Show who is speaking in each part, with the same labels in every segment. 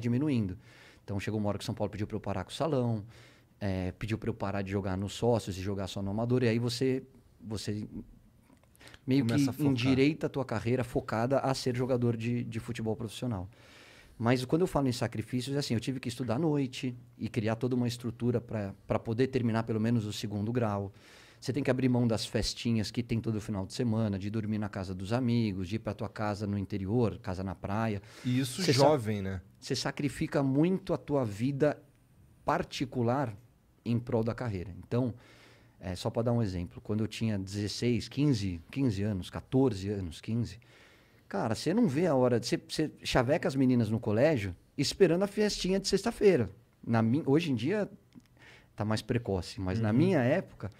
Speaker 1: diminuindo. Então chegou uma hora que o São Paulo pediu para eu parar com o salão, é, pediu para eu parar de jogar nos sócios e jogar só no amador. E aí você, você meio Começa que endireita a tua carreira focada a ser jogador de, de futebol profissional. Mas quando eu falo em sacrifícios, é assim, eu tive que estudar à noite e criar toda uma estrutura para poder terminar pelo menos o segundo grau. Você tem que abrir mão das festinhas que tem todo final de semana, de dormir na casa dos amigos, de ir para tua casa no interior, casa na praia. E isso jovem, né? Você sacrifica muito a tua vida particular em prol da carreira. Então, é, só para dar um exemplo, quando eu tinha 16, 15, 15 anos, 14 anos, 15, cara, você não vê a hora. Você, chaveca as meninas no colégio esperando a festinha de sexta-feira. Na Hoje em dia tá mais precoce, mas uhum. na minha época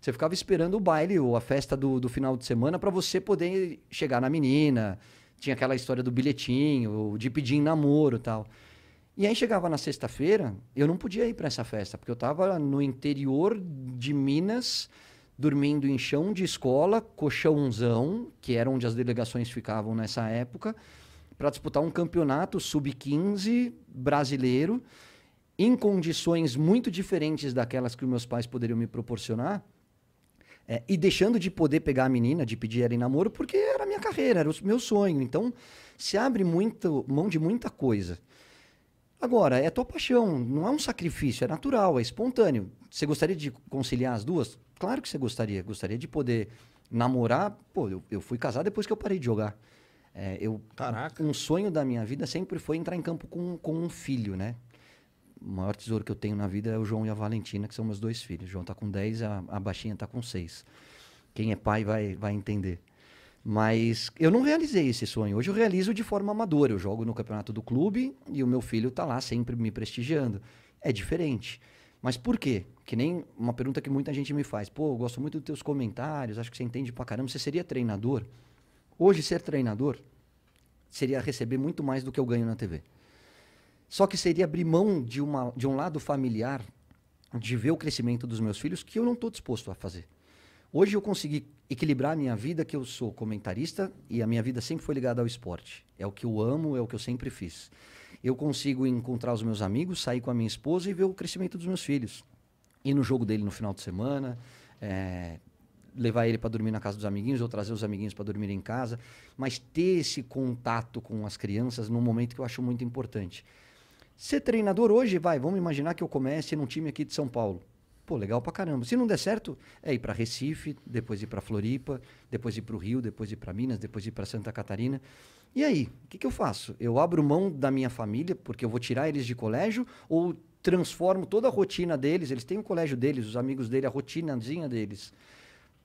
Speaker 1: você ficava esperando o baile ou a festa do, do final de semana para você poder chegar na menina. Tinha aquela história do bilhetinho, de pedir em namoro tal. E aí chegava na sexta-feira, eu não podia ir para essa festa, porque eu estava no interior de Minas, dormindo em chão de escola, colchãozão, que era onde as delegações ficavam nessa época, para disputar um campeonato sub-15 brasileiro, em condições muito diferentes daquelas que meus pais poderiam me proporcionar. É, e deixando de poder pegar a menina, de pedir ela em namoro, porque era a minha carreira, era o meu sonho. Então, se abre muito, mão de muita coisa. Agora, é a tua paixão, não é um sacrifício, é natural, é espontâneo. Você gostaria de conciliar as duas? Claro que você gostaria. Gostaria de poder namorar. Pô, eu, eu fui casar depois que eu parei de jogar. É, eu, Caraca. Um sonho da minha vida sempre foi entrar em campo com, com um filho, né? o maior tesouro que eu tenho na vida é o João e a Valentina, que são meus dois filhos. O João está com 10, a, a baixinha está com 6. Quem é pai vai, vai entender. Mas eu não realizei esse sonho. Hoje eu realizo de forma amadora. Eu jogo no campeonato do clube e o meu filho está lá sempre me prestigiando. É diferente. Mas por quê? Que nem uma pergunta que muita gente me faz. Pô, eu gosto muito dos teus comentários, acho que você entende pra caramba. Você seria treinador? Hoje, ser treinador seria receber muito mais do que eu ganho na TV. Só que seria abrir mão de, uma, de um lado familiar, de ver o crescimento dos meus filhos, que eu não estou disposto a fazer. Hoje eu consegui equilibrar a minha vida, que eu sou comentarista e a minha vida sempre foi ligada ao esporte. É o que eu amo, é o que eu sempre fiz. Eu consigo encontrar os meus amigos, sair com a minha esposa e ver o crescimento dos meus filhos. Ir no jogo dele no final de semana, é, levar ele para dormir na casa dos amiguinhos ou trazer os amiguinhos para dormir em casa. Mas ter esse contato com as crianças num momento que eu acho muito importante. Ser treinador hoje, vai, vamos imaginar que eu comece num time aqui de São Paulo. Pô, legal pra caramba. Se não der certo, é ir para Recife, depois ir para Floripa, depois ir para o Rio, depois ir para Minas, depois ir para Santa Catarina. E aí, o que, que eu faço? Eu abro mão da minha família, porque eu vou tirar eles de colégio, ou transformo toda a rotina deles, eles têm o colégio deles, os amigos dele, a rotinazinha deles,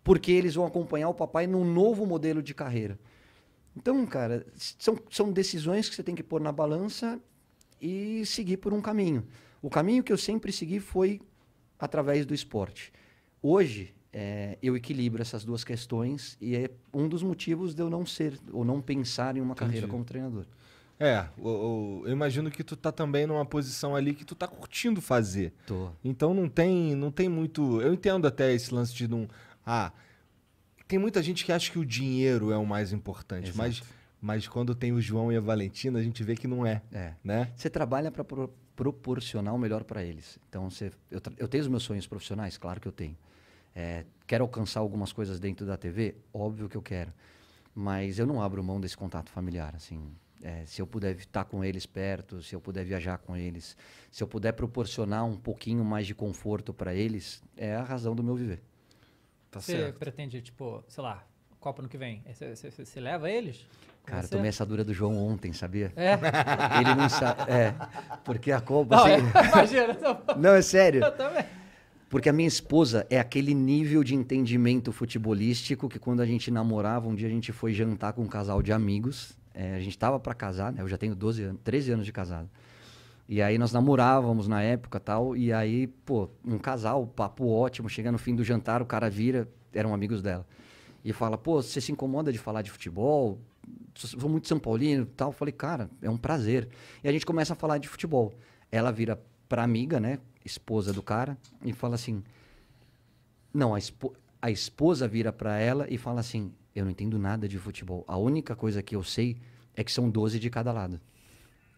Speaker 1: porque eles vão acompanhar o papai num novo modelo de carreira. Então, cara, são, são decisões que você tem que pôr na balança e seguir por um caminho. O caminho que eu sempre segui foi através do esporte. Hoje, é, eu equilibro essas duas questões e é um dos motivos de eu não ser ou não pensar em uma Entendi. carreira como treinador. É, eu, eu, imagino que tu tá também numa posição ali que tu tá curtindo fazer. Tô. Então não tem, não tem muito. Eu entendo até esse lance de não. Ah, tem muita gente que acha que o dinheiro é o mais importante, Exato. mas mas quando tem o João e a Valentina, a gente vê que não é. é. Né? Você trabalha para pro proporcionar o melhor para eles. Então, você, eu, eu tenho os meus sonhos profissionais? Claro que eu tenho. É, quero alcançar algumas coisas dentro da TV? Óbvio que eu quero. Mas eu não abro mão desse contato familiar, assim. É, se eu puder estar com eles perto, se eu puder viajar com eles, se eu puder proporcionar um pouquinho mais de conforto para eles, é a razão do meu viver. Tá Você certo. pretende, tipo, sei lá, Copa no que vem? Você é, leva eles? Cara, é tomei essa dura do João ontem, sabia? É. Ele não sabe. É. Porque a Copa. Não, assim, é, imagina. Não... Tá não, é sério. Eu também. Porque a minha esposa é aquele nível de entendimento futebolístico que quando a gente namorava, um dia a gente foi jantar com um casal de amigos. É, a gente tava para casar, né? Eu já tenho 12 anos, 13 anos de casado. E aí nós namorávamos na época tal. E aí, pô, um casal, papo ótimo. Chega no fim do jantar, o cara vira, eram amigos dela e fala, pô, você se incomoda de falar de futebol? Sou muito São Paulino tal. Eu falei, cara, é um prazer. E a gente começa a falar de futebol. Ela vira pra amiga, né? Esposa do cara, e fala assim. Não, a, espo a esposa vira para ela e fala assim: Eu não entendo nada de futebol. A única coisa que eu sei é que são 12 de cada lado.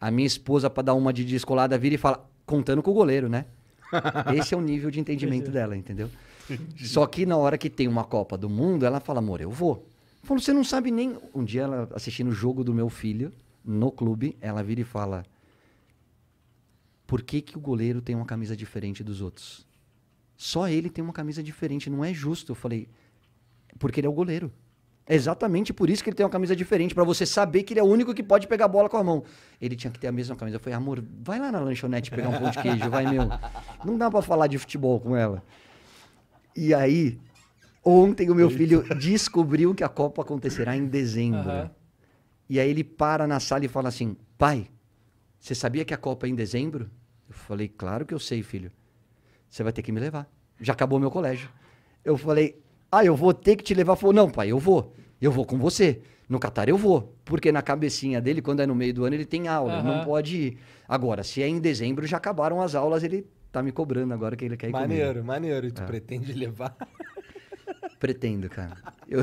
Speaker 1: A minha esposa, para dar uma de descolada, vira e fala, contando com o goleiro, né? Esse é o nível de entendimento é. dela, entendeu? Só que na hora que tem uma Copa do Mundo, ela fala, amor, eu vou. Falou, você não sabe nem. Um dia ela assistindo o jogo do meu filho no clube, ela vira e fala: Por que, que o goleiro tem uma camisa diferente dos outros? Só ele tem uma camisa diferente, não é justo. Eu falei: Porque ele é o goleiro. É exatamente por isso que ele tem uma camisa diferente, para você saber que ele é o único que pode pegar a bola com a mão. Ele tinha que ter a mesma camisa. Eu falei, amor, vai lá na lanchonete pegar um pão de queijo, vai, meu. Não dá para falar de futebol com ela. E aí, ontem o meu Eita. filho descobriu que a Copa acontecerá em dezembro. Uhum. E aí ele para na sala e fala assim: Pai, você sabia que a Copa é em dezembro? Eu falei: Claro que eu sei, filho. Você vai ter que me levar. Já acabou meu colégio. Eu falei: Ah, eu vou ter que te levar. Falou: Não, pai, eu vou. Eu vou com você. No Catar eu vou, porque na cabecinha dele, quando é no meio do ano, ele tem aula, uhum. não pode ir. Agora, se é em dezembro, já acabaram as aulas, ele tá me cobrando agora que ele quer ir Maneiro, comigo. maneiro. E tu é. pretende levar? Pretendo, cara. Eu...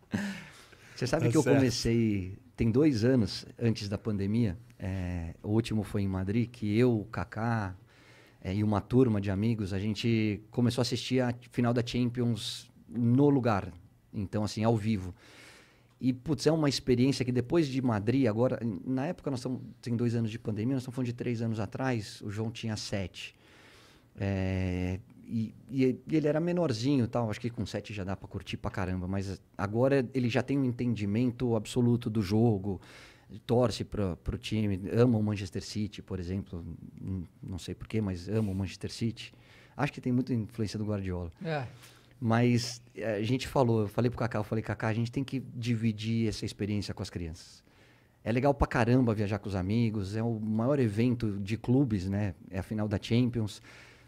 Speaker 1: Você sabe tá que certo. eu comecei, tem dois anos antes da pandemia, é, o último foi em Madrid, que eu, o Kaká é, e uma turma de amigos, a gente começou a assistir a final da Champions no lugar, então assim, ao vivo. E, putz, é uma experiência que depois de Madrid, agora, na época nós estamos, tem dois anos de pandemia, nós estamos falando de três anos atrás, o João tinha sete. É, e, e, ele era menorzinho tal, acho que com 7 já dá para curtir pra caramba, mas agora ele já tem um entendimento absoluto do jogo, torce pra, pro time, ama o Manchester City, por exemplo, hum, não sei porquê, mas ama o Manchester City. Acho que tem muita influência do Guardiola. É. Mas é, a gente falou, eu falei pro Kaká, eu falei, Kaká, a gente tem que dividir essa experiência com as crianças. É legal pra caramba viajar com os amigos, é o maior evento de clubes, né? É a final da Champions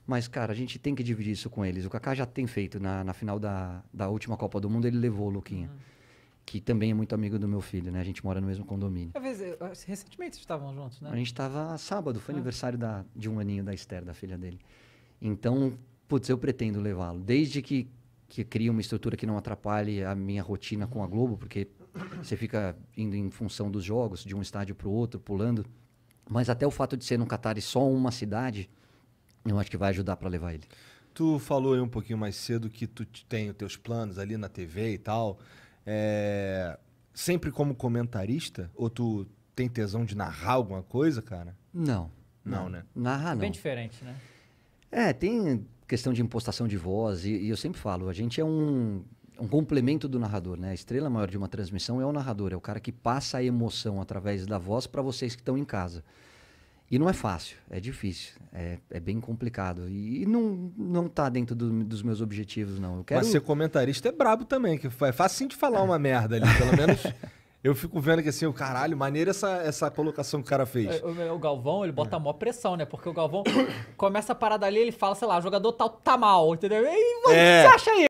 Speaker 1: mas, cara, a gente tem que dividir isso com eles. O Kaká já tem feito na, na final da, da última Copa do Mundo, ele levou o Luquinha. Uhum. Que também é muito amigo do meu filho, né? A gente mora no mesmo condomínio. Vezes, assim, recentemente estavam juntos, né? A gente estava sábado, foi ah. aniversário da, de um aninho da Esther, da filha dele. Então, putz, eu pretendo levá-lo. Desde que, que crie uma estrutura que não atrapalhe a minha rotina com a Globo, porque você fica indo em função dos jogos, de um estádio para o outro, pulando. Mas até o fato de ser no Catar e só uma cidade, eu acho que vai ajudar para levar ele. Tu falou aí um pouquinho mais cedo que tu tem os teus planos ali na TV e tal. É... Sempre como comentarista? Ou tu tem tesão de narrar alguma coisa, cara? Não. Não, não né? Narrar é não. Bem diferente, né? É, tem questão de impostação de voz. E, e eu sempre falo, a gente é um, um complemento do narrador, né? A estrela maior de uma transmissão é o narrador. É o cara que passa a emoção através da voz para vocês que estão em casa. E não é fácil, é difícil, é, é bem complicado. E não, não tá dentro do, dos meus objetivos, não. Eu quero... Mas ser comentarista é brabo também, que é fácil de falar uma merda ali, pelo menos... Eu fico vendo que assim, o caralho, maneira essa, essa colocação que o cara fez. É, o, o Galvão, ele bota é. a maior pressão, né? Porque o Galvão começa a parada ali, ele fala, sei lá, jogador tal tá, tá mal, entendeu? E você é. acha aí?